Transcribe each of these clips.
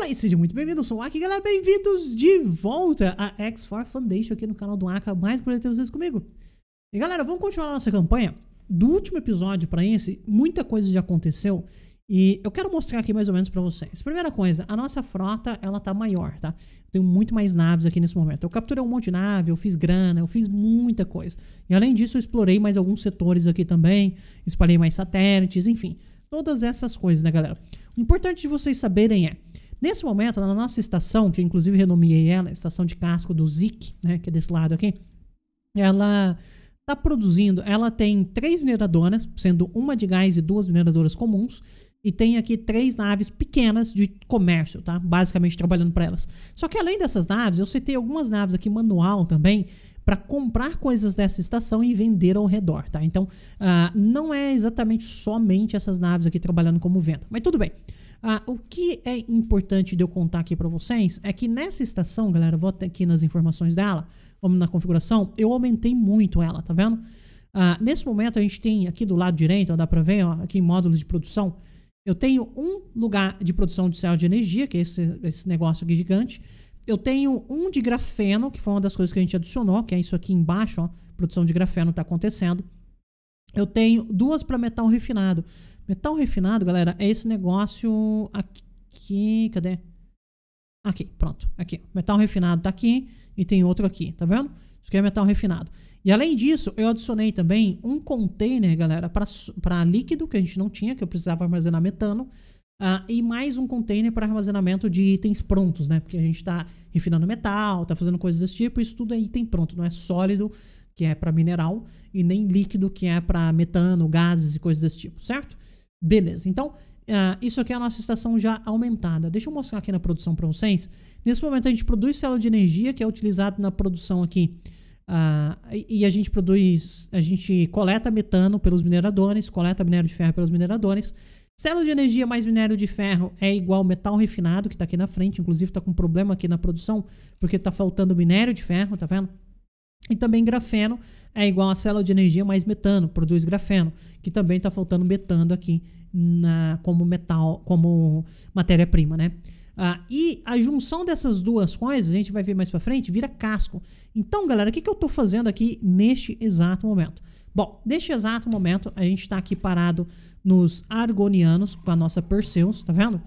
Olá e sejam muito bem-vindos, sou o Aki, galera, bem-vindos de volta à X4 Foundation aqui no canal do Aka, mais prazer ter vocês comigo. E galera, vamos continuar nossa campanha. Do último episódio para esse, muita coisa já aconteceu e eu quero mostrar aqui mais ou menos para vocês. Primeira coisa, a nossa frota, ela tá maior, tá? Eu tenho muito mais naves aqui nesse momento. Eu capturei um monte de nave, eu fiz grana, eu fiz muita coisa. E além disso, eu explorei mais alguns setores aqui também, espalhei mais satélites, enfim. Todas essas coisas, né, galera? O importante de vocês saberem é Nesse momento, na nossa estação, que eu inclusive renomeei ela, estação de casco do ZIC, né, que é desse lado aqui, ela está produzindo, ela tem três mineradoras, sendo uma de gás e duas mineradoras comuns, e tem aqui três naves pequenas de comércio, tá? Basicamente trabalhando para elas. Só que além dessas naves, eu citei algumas naves aqui manual também, para comprar coisas dessa estação e vender ao redor, tá? Então, uh, não é exatamente somente essas naves aqui trabalhando como venda, mas tudo bem. Ah, o que é importante de eu contar aqui para vocês é que nessa estação, galera, vou até aqui nas informações dela, vamos na configuração, eu aumentei muito ela, tá vendo? Ah, nesse momento a gente tem aqui do lado direito, ó, dá para ver, ó, aqui em módulos de produção, eu tenho um lugar de produção de célula de energia, que é esse, esse negócio aqui gigante. Eu tenho um de grafeno, que foi uma das coisas que a gente adicionou, que é isso aqui embaixo, ó, produção de grafeno está acontecendo eu tenho duas para metal refinado. Metal refinado, galera, é esse negócio aqui. Cadê? Aqui, pronto. Aqui. Metal refinado tá aqui e tem outro aqui, tá vendo? Isso aqui é metal refinado. E além disso, eu adicionei também um container, galera, para líquido, que a gente não tinha, que eu precisava armazenar metano. Uh, e mais um container para armazenamento de itens prontos, né? Porque a gente está refinando metal, está fazendo coisas desse tipo, isso tudo é item pronto, não é sólido que é para mineral, e nem líquido, que é para metano, gases e coisas desse tipo, certo? Beleza, então Uh, isso aqui é a nossa estação já aumentada. Deixa eu mostrar aqui na produção para vocês. Nesse momento a gente produz célula de energia, que é utilizado na produção aqui. Uh, e a gente produz, a gente coleta metano pelos mineradores, coleta minério de ferro pelos mineradores. Célula de energia mais minério de ferro é igual metal refinado, que está aqui na frente. Inclusive está com problema aqui na produção, porque está faltando minério de ferro, tá vendo? E também grafeno é igual a célula de energia mais metano, produz grafeno, que também está faltando metano aqui na, como metal, como matéria-prima, né? Ah, e a junção dessas duas coisas, a gente vai ver mais para frente, vira casco. Então, galera, o que, que eu estou fazendo aqui neste exato momento? Bom, neste exato momento, a gente está aqui parado nos argonianos, com a nossa Perseus, tá vendo?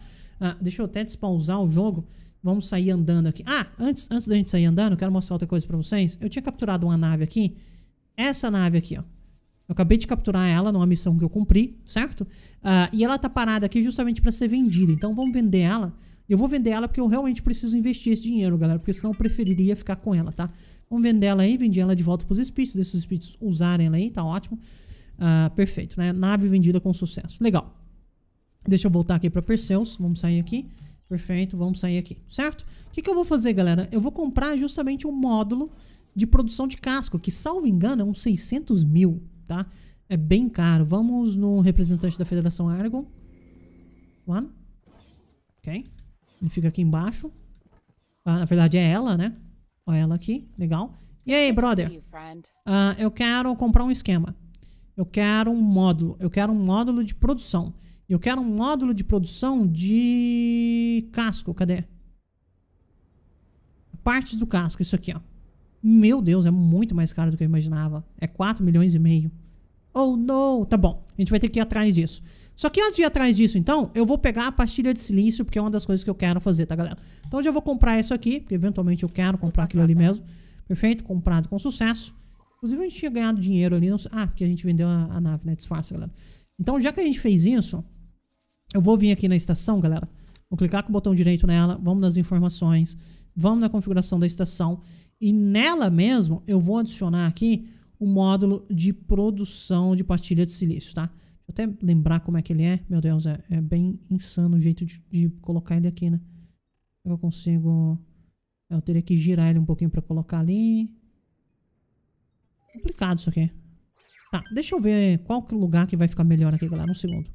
Ah, deixa eu até despausar o jogo. Vamos sair andando aqui. Ah, antes, antes da gente sair andando, eu quero mostrar outra coisa pra vocês. Eu tinha capturado uma nave aqui. Essa nave aqui, ó. Eu acabei de capturar ela numa missão que eu cumpri, certo? Ah, e ela tá parada aqui justamente pra ser vendida. Então vamos vender ela. Eu vou vender ela porque eu realmente preciso investir esse dinheiro, galera. Porque senão eu preferiria ficar com ela, tá? Vamos vender ela aí. vender ela de volta pros espíritos. Deixa os espíritos usarem ela aí, tá ótimo. Ah, perfeito, né? Nave vendida com sucesso. Legal. Deixa eu voltar aqui para Perseus. Vamos sair aqui. Perfeito, vamos sair aqui, certo? O que, que eu vou fazer, galera? Eu vou comprar justamente um módulo de produção de casco, que, salvo engano, é uns 600 mil, tá? É bem caro. Vamos no representante da Federação Argon. One. Ok. Ele fica aqui embaixo. Ah, na verdade, é ela, né? Olha ela aqui. Legal. E aí, brother? Ah, eu quero comprar um esquema. Eu quero um módulo. Eu quero um módulo de produção. Eu quero um módulo de produção de casco. Cadê? Partes do casco, isso aqui, ó. Meu Deus, é muito mais caro do que eu imaginava. É 4 milhões e meio. Oh, não. Tá bom, a gente vai ter que ir atrás disso. Só que antes de ir atrás disso, então, eu vou pegar a pastilha de silício, porque é uma das coisas que eu quero fazer, tá, galera? Então eu já vou comprar isso aqui, porque eventualmente eu quero comprar aquilo ali mesmo. Perfeito? Comprado com sucesso. Inclusive, a gente tinha ganhado dinheiro ali. Não... Ah, porque a gente vendeu a, a nave, né? Disfarça, galera. Então, já que a gente fez isso, eu vou vir aqui na estação, galera. Vou clicar com o botão direito nela, vamos nas informações, vamos na configuração da estação e nela mesmo eu vou adicionar aqui o módulo de produção de pastilha de silício, tá? Deixa eu até lembrar como é que ele é. Meu Deus, é, é bem insano o jeito de, de, colocar ele aqui, né? Eu consigo... Eu teria que girar ele um pouquinho pra colocar ali. Complicado isso aqui. Tá, deixa eu ver qual é lugar que vai ficar melhor aqui, galera. Um segundo.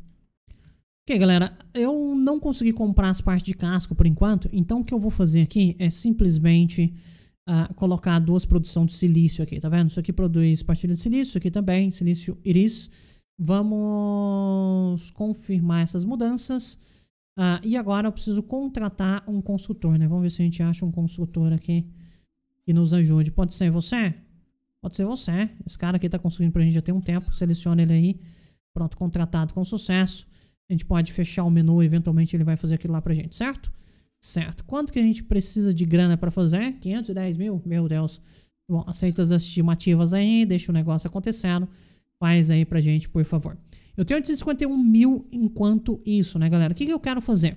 Ok, galera, eu não consegui comprar as partes de casco por enquanto, então o que eu vou fazer aqui é simplesmente uh, colocar duas produções de silício aqui, tá vendo? Isso aqui produz partilha de silício, isso aqui também, silício iris. Vamos confirmar essas mudanças. Uh, e agora eu preciso contratar um consultor, né? Vamos ver se a gente acha um consultor aqui que nos ajude. Pode ser você? Pode ser você. Esse cara aqui tá construindo pra gente já tem um tempo. Seleciona ele aí. Pronto, contratado com sucesso. A gente pode fechar o menu, eventualmente ele vai fazer aquilo lá pra gente, certo? Certo. Quanto que a gente precisa de grana para fazer? 510 mil? Meu Deus. Bom, aceita as estimativas aí, deixa o negócio acontecendo. Faz aí pra gente, por favor. Eu tenho 851 mil enquanto isso, né, galera? O que, que eu quero fazer?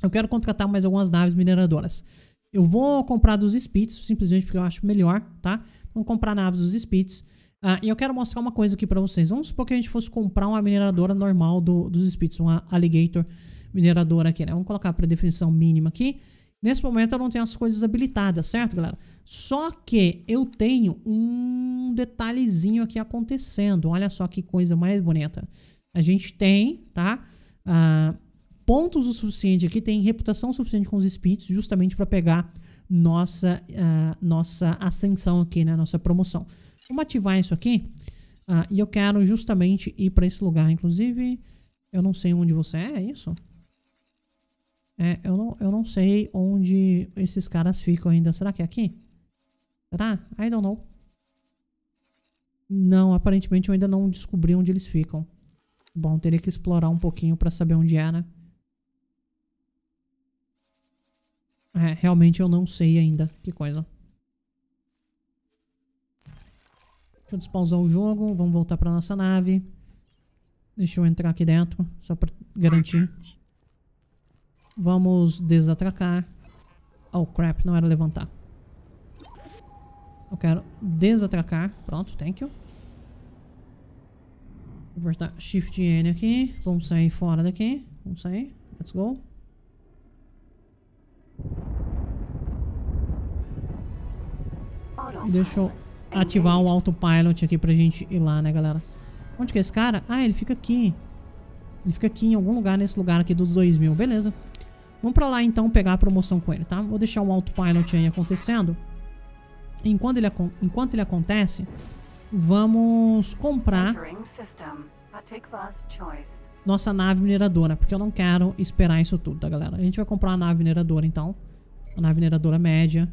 Eu quero contratar mais algumas naves mineradoras. Eu vou comprar dos Spits, simplesmente porque eu acho melhor, tá? Vamos comprar naves dos Spits. Ah, e eu quero mostrar uma coisa aqui para vocês. Vamos supor que a gente fosse comprar uma mineradora normal do, dos Spitz, uma Alligator mineradora aqui, né? Vamos colocar para definição mínima aqui. Nesse momento eu não tenho as coisas habilitadas, certo, galera? Só que eu tenho um detalhezinho aqui acontecendo. Olha só que coisa mais bonita. A gente tem, tá? Ah, pontos o suficiente aqui, tem reputação suficiente com os espíritos, justamente para pegar nossa, ah, nossa ascensão aqui, né? Nossa promoção. Vamos ativar isso aqui. Ah, e eu quero justamente ir para esse lugar, inclusive. Eu não sei onde você é, é isso? É, eu não, eu não sei onde esses caras ficam ainda. Será que é aqui? Será? I don't know. Não, aparentemente eu ainda não descobri onde eles ficam. Bom, teria que explorar um pouquinho para saber onde é, né? É, realmente eu não sei ainda. Que coisa. Deixa eu despausar o jogo. Vamos voltar pra nossa nave. Deixa eu entrar aqui dentro, só pra garantir. Vamos desatracar. Oh, crap, não era levantar. Eu quero desatracar. Pronto, thank you. Vou apertar Shift N aqui. Vamos sair fora daqui. Vamos sair. Let's go. Deixa eu ativar o autopilot aqui pra gente ir lá, né, galera? Onde que é esse cara? Ah, ele fica aqui. Ele fica aqui em algum lugar, nesse lugar aqui dos 2000. Beleza. Vamos pra lá, então, pegar a promoção com ele, tá? Vou deixar o autopilot aí acontecendo. Enquanto ele, enquanto ele acontece, vamos comprar nossa nave mineradora, porque eu não quero esperar isso tudo, tá, galera? A gente vai comprar a nave mineradora, então. A nave mineradora média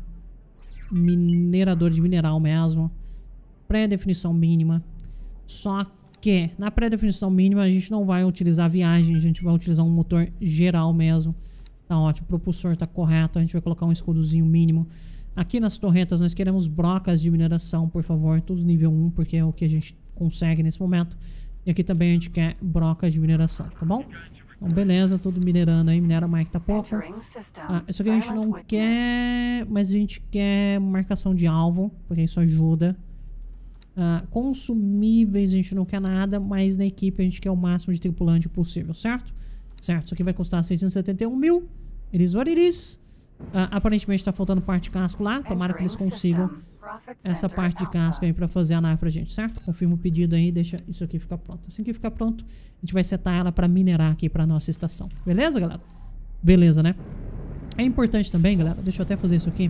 minerador de mineral mesmo. Pré-definição mínima. Só que na pré-definição mínima a gente não vai utilizar viagem, a gente vai utilizar um motor geral mesmo. Tá ótimo, o propulsor tá correto, a gente vai colocar um escudozinho mínimo. Aqui nas torretas nós queremos brocas de mineração, por favor, todos nível 1, porque é o que a gente consegue nesse momento. E aqui também a gente quer brocas de mineração, tá bom? Então, beleza, todo minerando aí, minera Mike tá pouco. Ah, isso aqui a gente não quer, mas a gente quer marcação de alvo, porque isso ajuda. Ah, consumíveis a gente não quer nada, mas na equipe a gente quer o máximo de tripulante possível, certo? Certo, isso aqui vai custar 671 mil. It is what it is. Ah, aparentemente está faltando parte de casco lá. Tomara que eles consigam essa parte de casco aí para fazer a nave pra gente, certo? Confirma o pedido aí deixa isso aqui ficar pronto. Assim que ficar pronto, a gente vai setar ela para minerar aqui pra nossa estação. Beleza, galera? Beleza, né? É importante também, galera, deixa eu até fazer isso aqui.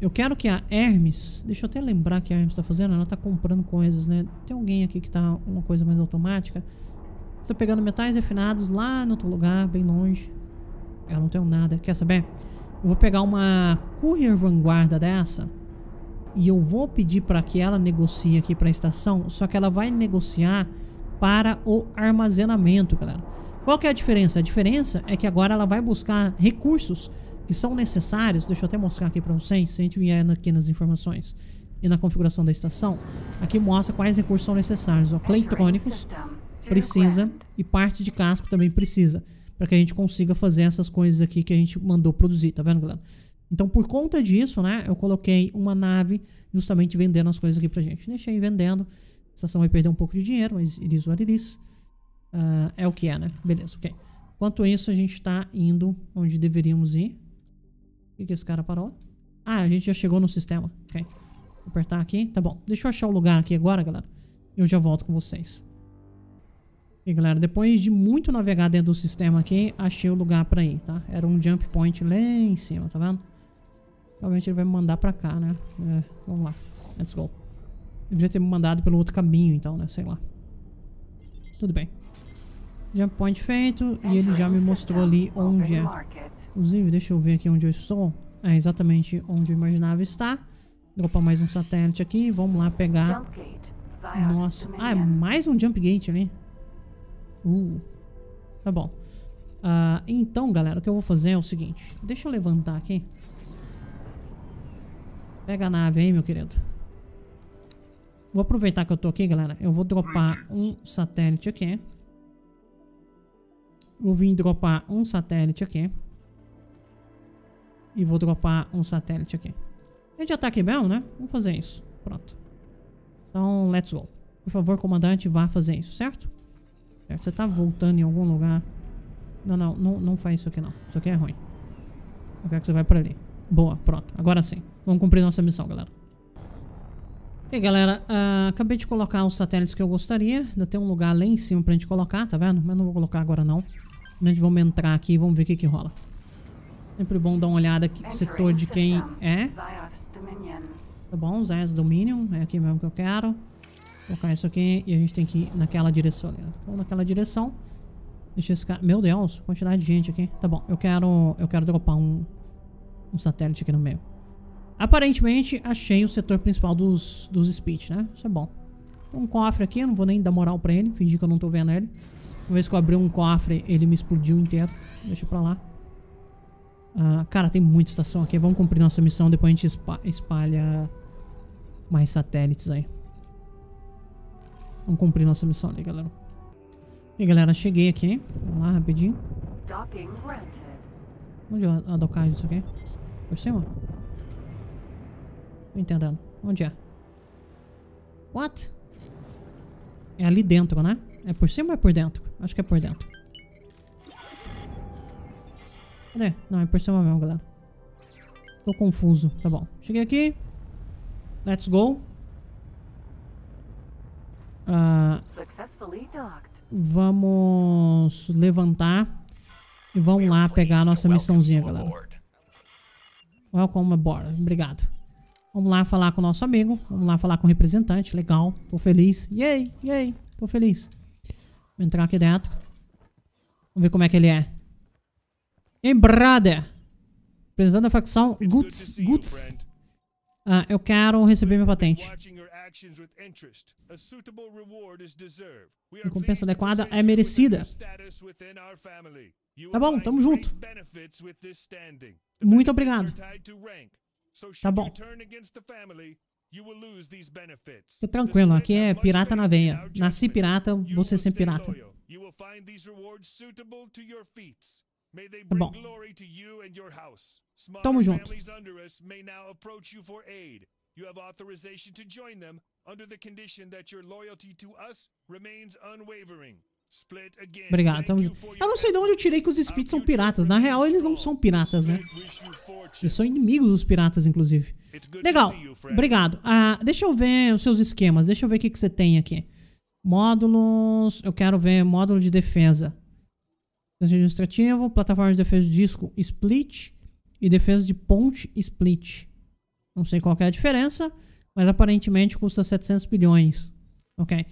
Eu quero que a Hermes, deixa eu até lembrar que a Hermes tá fazendo, ela tá comprando coisas, né? Tem alguém aqui que tá uma coisa mais automática. Estou tá pegando metais refinados lá no outro lugar, bem longe. Ela não tem nada. Quer saber? Eu vou pegar uma Courier Vanguarda dessa. E eu vou pedir para que ela negocie aqui para a estação. Só que ela vai negociar para o armazenamento, galera. Qual que é a diferença? A diferença é que agora ela vai buscar recursos que são necessários. Deixa eu até mostrar aqui para vocês. Se a gente vier aqui nas informações e na configuração da estação. Aqui mostra quais recursos são necessários. Ó, Claytrônicos precisa e parte de casco também precisa para que a gente consiga fazer essas coisas aqui que a gente mandou produzir, tá vendo, galera? Então, por conta disso, né, eu coloquei uma nave justamente vendendo as coisas aqui pra gente. Deixei vendendo. A estação vai perder um pouco de dinheiro, mas it is what it is. Uh, é o que é, né? Beleza, ok. Enquanto isso, a gente tá indo onde deveríamos ir. O que, que esse cara parou? Ah, a gente já chegou no sistema. Ok. Vou apertar aqui. Tá bom. Deixa eu achar o lugar aqui agora, galera. Eu já volto com vocês. E galera, depois de muito navegar dentro do sistema aqui, achei o lugar pra ir, tá? Era um jump point lá em cima, tá vendo? Provavelmente ele vai me mandar pra cá, né? É, vamos lá, let's go. devia ter me mandado pelo outro caminho, então, né? Sei lá. Tudo bem. Jump point feito e ele já me mostrou ali onde é. Inclusive, deixa eu ver aqui onde eu estou. É exatamente onde eu imaginava estar. Dropar mais um satélite aqui. Vamos lá pegar. Nossa. Ah, é mais um jump gate ali. Uh, tá bom. Uh, então, galera, o que eu vou fazer é o seguinte. Deixa eu levantar aqui. Pega a nave aí, meu querido. Vou aproveitar que eu tô aqui, galera. Eu vou dropar um satélite aqui. Vou vir dropar um satélite aqui. E vou dropar um satélite aqui. A gente já tá aqui mesmo, né? Vamos fazer isso. Pronto. Então, let's go. Por favor, comandante, vá fazer isso, certo? É, você tá voltando em algum lugar. Não, não, não, não faz isso aqui não. Isso aqui é ruim. Eu quero que você vai por ali. Boa, pronto. Agora sim. Vamos cumprir nossa missão, galera. E aí, galera, uh, acabei de colocar os satélites que eu gostaria. Ainda tem um lugar lá em cima pra gente colocar, tá vendo? Mas não vou colocar agora não. A gente vamos entrar aqui e vamos ver o que que rola. Sempre bom dar uma olhada aqui que setor de quem é. Tá bom, Zayas Dominion. É aqui mesmo que eu quero colocar isso aqui e a gente tem que ir naquela direção ali, né? então, naquela direção. Deixa esse cara... Meu Deus, quantidade de gente aqui. Tá bom, eu quero, eu quero dropar um, um satélite aqui no meio. Aparentemente, achei o setor principal dos, dos Speed, né? Isso é bom. Um cofre aqui, não vou nem dar moral pra ele, fingir que eu não tô vendo ele. Uma vez que eu abri um cofre, ele me explodiu inteiro. Deixa pra lá. Ah, cara, tem muita estação aqui. Vamos cumprir nossa missão, depois a gente espalha mais satélites aí. Vamos cumprir nossa missão ali, galera. E galera, cheguei aqui. Vamos lá, rapidinho. Onde é a docagem disso aqui? Por cima? Tô entendendo. Onde é? What? É ali dentro, né? É por cima ou é por dentro? Acho que é por dentro. Cadê? Não, é por cima mesmo, galera. Tô confuso. Tá bom. Cheguei aqui. Let's go vamos levantar e vamos lá pegar a nossa missãozinha, galera. Welcome aboard. Obrigado. Vamos lá falar com o nosso amigo. Vamos lá falar com o representante. Legal. Tô feliz. Yay, yay. Tô feliz. Vou entrar aqui dentro. Vamos ver como é que ele é. Ei, brother. Representante da facção Guts. Guts. Ah, eu quero receber minha patente. Recompensa né, adequada é merecida. Tá bom, tamo junto. Muito obrigado. Tá bom. tranquilo, aqui é pirata na veia. Nasci pirata, vou ser sempre pirata. Tá bom. Tamo junto. You have authorization to join them Obrigado, Então junto. Eu não sei de onde eu tirei que os Spits são piratas. Na real, eles não são piratas, né? Eles são inimigos dos piratas, inclusive. Legal, obrigado. Ah, deixa eu ver os seus esquemas. Deixa eu ver o que, que você tem aqui. Módulos. Eu quero ver módulo de defesa. Administrativo, plataforma de defesa de disco, split. E defesa de ponte, split. Não sei qual é a diferença, mas aparentemente custa 700 bilhões. Ok?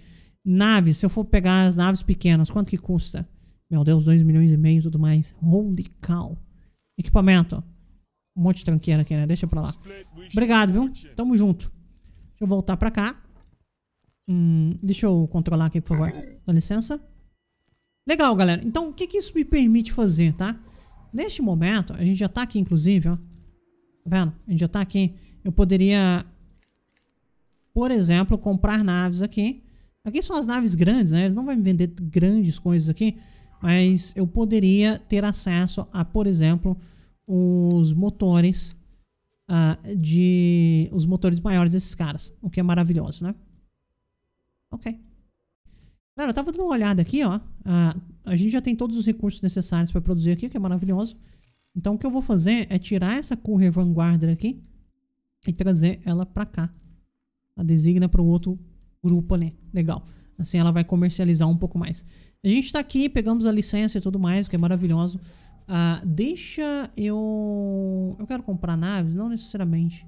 Naves, se eu for pegar as naves pequenas, quanto que custa? Meu Deus, 2 milhões e meio e tudo mais. Holy cow. Equipamento. Um monte de tranqueira aqui, né? Deixa pra lá. Obrigado, viu? Tamo junto. Deixa eu voltar pra cá. Hum, deixa eu controlar aqui, por favor. Dá licença. Legal, galera. Então, o que, que isso me permite fazer, tá? Neste momento, a gente já tá aqui, inclusive, ó. Tá vendo? A gente já tá aqui eu poderia, por exemplo, comprar naves aqui. Aqui são as naves grandes, né? Ele não vai me vender grandes coisas aqui. Mas eu poderia ter acesso a, por exemplo, os motores uh, de... Os motores maiores desses caras. O que é maravilhoso, né? Ok. Cara, eu tava dando uma olhada aqui, ó. A, ah, a gente já tem todos os recursos necessários para produzir aqui, o que é maravilhoso. Então, o que eu vou fazer é tirar essa Courier Vanguarda aqui e trazer ela para cá. A designa para o outro grupo ali. Legal. Assim ela vai comercializar um pouco mais. A gente está aqui, pegamos a licença e tudo mais, que é maravilhoso. Ah, deixa eu... Eu quero comprar naves? Não necessariamente.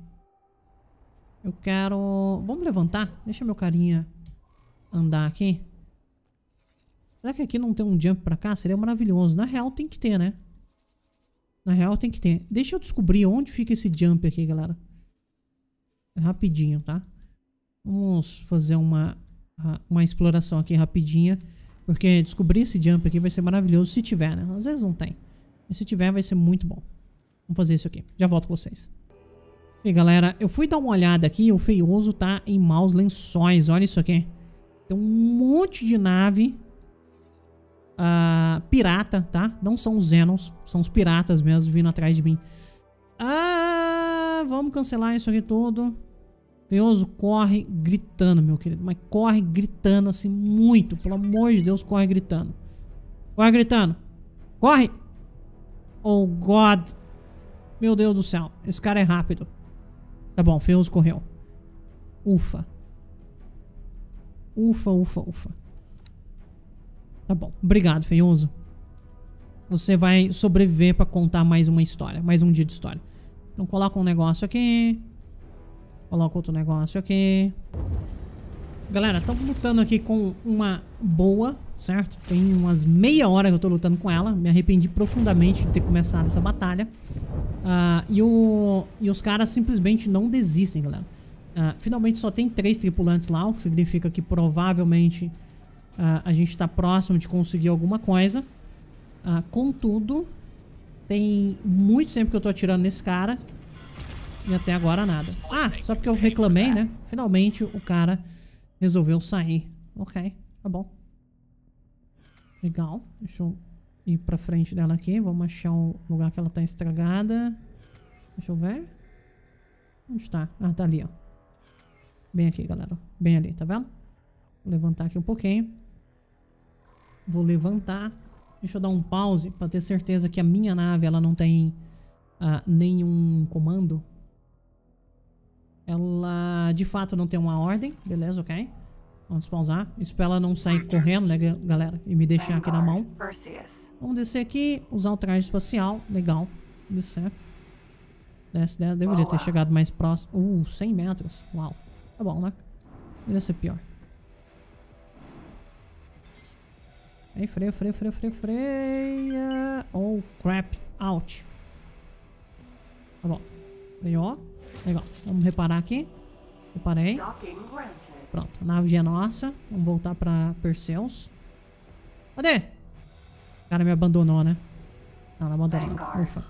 Eu quero... Vamos levantar? Deixa meu carinha andar aqui. Será que aqui não tem um jump pra cá? Seria maravilhoso. Na real tem que ter, né? Na real tem que ter. Deixa eu descobrir onde fica esse jump aqui, galera rapidinho, tá? Vamos fazer uma, uma exploração aqui rapidinha. Porque descobrir esse jump aqui vai ser maravilhoso se tiver, né? Às vezes não tem. Mas se tiver, vai ser muito bom. Vamos fazer isso aqui. Já volto com vocês. E aí, galera, eu fui dar uma olhada aqui. O feioso tá em maus lençóis. Olha isso aqui. Tem um monte de nave uh, pirata, tá? Não são os Xenons, são os piratas mesmo vindo atrás de mim. Ah, vamos cancelar isso aqui tudo. Penhoso corre gritando, meu querido. Mas corre gritando assim muito. Pelo amor de Deus, corre gritando. Corre gritando. Corre! Oh, God. Meu Deus do céu. Esse cara é rápido. Tá bom, Penhoso correu. Ufa. Ufa, ufa, ufa. Tá bom. Obrigado, Feioso. Você vai sobreviver pra contar mais uma história. Mais um dia de história. Então coloca um negócio aqui. Coloca outro negócio aqui. Galera, estamos lutando aqui com uma boa, certo? Tem umas meia hora que eu estou lutando com ela. Me arrependi profundamente de ter começado essa batalha. Uh, e, o, e os caras simplesmente não desistem, galera. Uh, finalmente só tem três tripulantes lá, o que significa que provavelmente uh, a gente está próximo de conseguir alguma coisa. contudo, tem muito tempo que eu estou atirando nesse cara. E até agora nada. Ah, só porque eu reclamei, né? Finalmente o cara resolveu sair. Ok, tá bom. Legal. Deixa eu ir pra frente dela aqui. Vamos achar o lugar que ela tá estragada. Deixa eu ver. Onde tá? Ah, tá ali, ó. Bem aqui, galera. Bem ali, tá vendo? Vou levantar aqui um pouquinho. Vou levantar. Deixa eu dar um pause pra ter certeza que a minha nave, ela não tem ah, nenhum comando. Ela, de fato, não tem uma ordem. Beleza, ok. Vamos pausar. Isso pra ela não sair correndo, né, galera? E me deixar aqui na mão. Vamos descer aqui. Usar o traje espacial. Legal. Descer. Desce, desce. Deveria ter chegado mais próximo. Uh, 100 metros. Uau. Tá bom, né? Deveria ser pior. Aí, freio, freio, freio, freio, freia. Oh, crap. Out. Tá bom. Freio. Legal. Vamos reparar aqui. Reparei. Pronto, a nave já é nossa. Vamos voltar pra Perseus. Cadê? O cara me abandonou, né? Não, não abandonou. Ufa.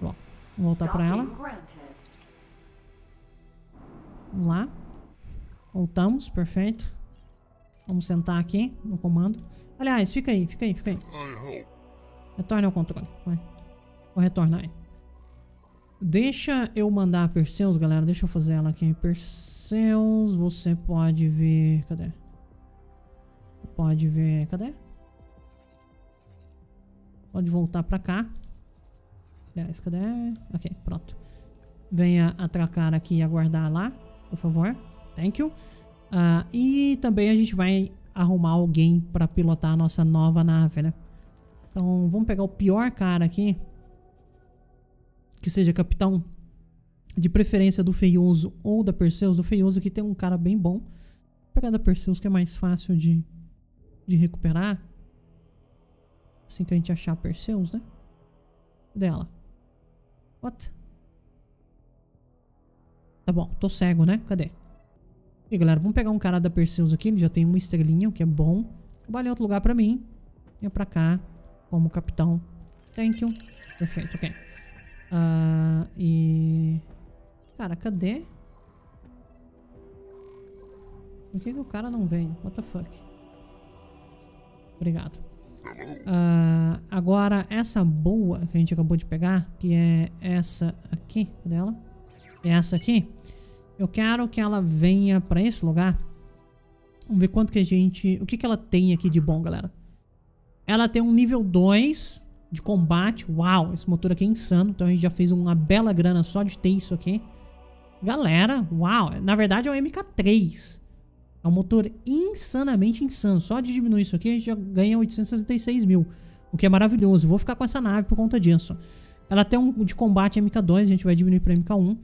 Bom, vamos voltar pra ela. Vamos lá. Voltamos, perfeito. Vamos sentar aqui no comando. Aliás, fica aí, fica aí, fica aí. Retorne ao controle. Vai. Vou retornar aí. Deixa eu mandar a Perseus, galera. Deixa eu fazer ela aqui. Perseus, você pode ver... Cadê? Pode ver... Cadê? Pode voltar pra cá. Aliás, cadê? Ok, pronto. Venha atracar aqui e aguardar lá, por favor. Thank you. Uh, e também a gente vai arrumar alguém pra pilotar a nossa nova nave, né? Então, vamos pegar o pior cara aqui que seja capitão, de preferência do Feioso ou da Perseus. Do Feioso que tem um cara bem bom. Vou pegar da Perseus que é mais fácil de, de recuperar. Assim que a gente achar a Perseus, né? Cadê ela? What? Tá bom, tô cego, né? Cadê? E galera, vamos pegar um cara da Perseus aqui. Ele já tem uma estrelinha, o que é bom. vale outro lugar pra mim. Vem pra cá como capitão. Thank you. Perfeito, ok. Ah, e... Cara, cadê? Por que, que o cara não vem? What the fuck? Obrigado. Ah, agora, essa boa que a gente acabou de pegar, que é essa aqui dela, é essa aqui, eu quero que ela venha pra esse lugar. Vamos ver quanto que a gente... O que, que ela tem aqui de bom, galera? Ela tem um nível 2 de combate. Uau, esse motor aqui é insano. Então a gente já fez uma bela grana só de ter isso aqui. Galera, uau. Na verdade é um MK3. É um motor insanamente insano. Só de diminuir isso aqui a gente já ganha 866 mil. O que é maravilhoso. Vou ficar com essa nave por conta disso. Ela tem um de combate MK2. A gente vai diminuir para MK1.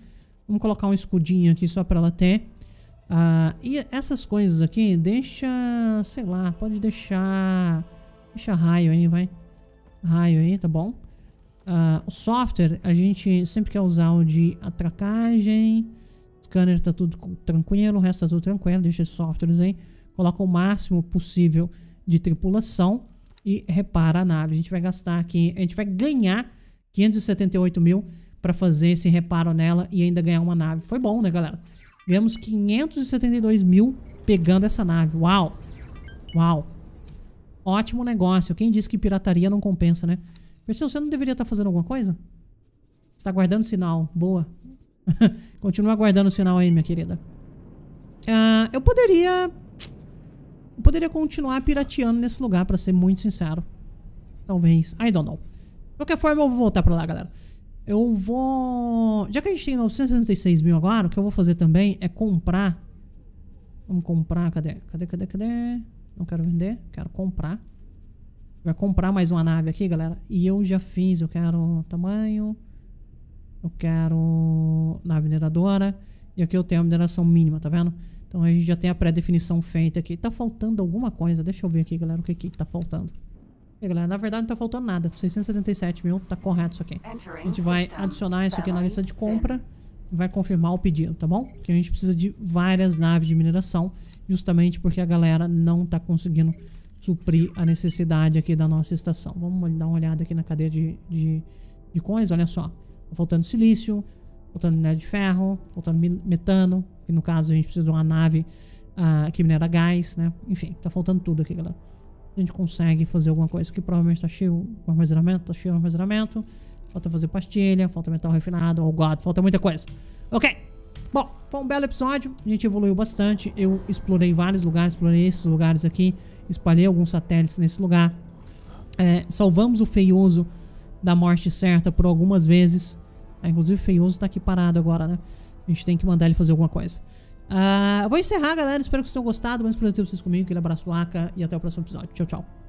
Vamos colocar um escudinho aqui só para ela ter. Ah, e essas coisas aqui, deixa... Sei lá, pode deixar... Deixa raio aí, vai raio aí, tá bom? Uh, o software, a gente sempre quer usar o de atracagem. Scanner tá tudo tranquilo, o resto tá tudo tranquilo. Deixa esses softwares aí. Coloca o máximo possível de tripulação e repara a nave. A gente vai gastar aqui, a gente vai ganhar 578 mil para fazer esse reparo nela e ainda ganhar uma nave. Foi bom, né, galera? Ganhamos 572 mil pegando essa nave. Uau! Uau! Ótimo negócio. Quem disse que pirataria não compensa, né? Perseu, você não deveria estar tá fazendo alguma coisa? Está guardando sinal. Boa. Continua guardando sinal aí, minha querida. Uh, eu poderia. Eu poderia continuar pirateando nesse lugar, para ser muito sincero. Talvez. I don't know. De qualquer forma, eu vou voltar pra lá, galera. Eu vou... Já que a gente tem 966 mil agora, o que eu vou fazer também é comprar... Vamos comprar... Cadê? Cadê? Cadê? Cadê? Não quero vender, quero comprar. Vai comprar mais uma nave aqui, galera. E eu já fiz, eu quero tamanho. Eu quero nave mineradora. E aqui eu tenho a mineração mínima, tá vendo? Então a gente já tem a pré-definição feita aqui. Tá faltando alguma coisa. Deixa eu ver aqui, galera, o que que tá faltando. E, galera, na verdade não tá faltando nada. 677 mil, tá correto isso aqui. A gente vai adicionar isso aqui na lista de compra. Vai confirmar o pedido, tá bom? Que a gente precisa de várias naves de mineração justamente porque a galera não está conseguindo suprir a necessidade aqui da nossa estação. Vamos dar uma olhada aqui na cadeia de, de, de coins, olha só. faltando silício, faltando minério de ferro, faltando metano, que no caso a gente precisa de uma nave uh, que minera gás, né? Enfim, tá faltando tudo aqui, galera. A gente consegue fazer alguma coisa que provavelmente tá cheio o armazenamento, tá cheio o armazenamento. Falta fazer pastilha, falta metal refinado, oh god, falta muita coisa. Ok, bom, foi um belo episódio, a gente evoluiu bastante. Eu explorei vários lugares, explorei esses lugares aqui, espalhei alguns satélites nesse lugar. É, salvamos o feioso da morte certa por algumas vezes. Ah, inclusive o feioso tá aqui parado agora, né? A gente tem que mandar ele fazer alguma coisa. Uh, vou encerrar, galera. Espero que vocês tenham gostado. Mais prazer ter vocês comigo. Aquele abraço, Aka. E até o próximo episódio. Tchau, tchau.